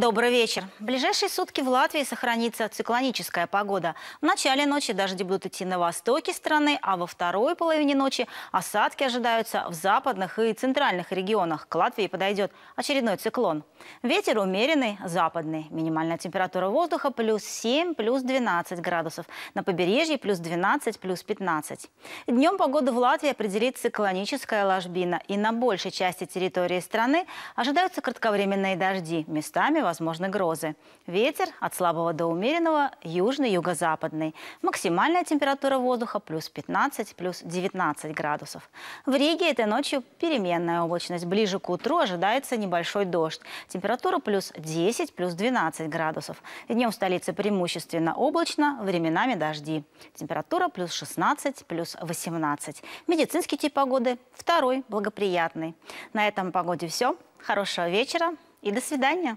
Добрый вечер. В ближайшие сутки в Латвии сохранится циклоническая погода. В начале ночи дожди будут идти на востоке страны, а во второй половине ночи осадки ожидаются в западных и центральных регионах. К Латвии подойдет очередной циклон. Ветер умеренный, западный. Минимальная температура воздуха плюс 7, плюс 12 градусов. На побережье плюс 12, плюс 15. Днем погоду в Латвии определит циклоническая ложбина. И на большей части территории страны ожидаются кратковременные дожди. Местами возможны грозы. Ветер от слабого до умеренного южный-юго-западный. Максимальная температура воздуха плюс 15, плюс 19 градусов. В Риге этой ночью переменная облачность. Ближе к утру ожидается небольшой дождь. Температура плюс 10, плюс 12 градусов. Днем в столице преимущественно облачно, временами дожди. Температура плюс 16, плюс 18. Медицинский тип погоды второй благоприятный. На этом погоде все. Хорошего вечера и до свидания.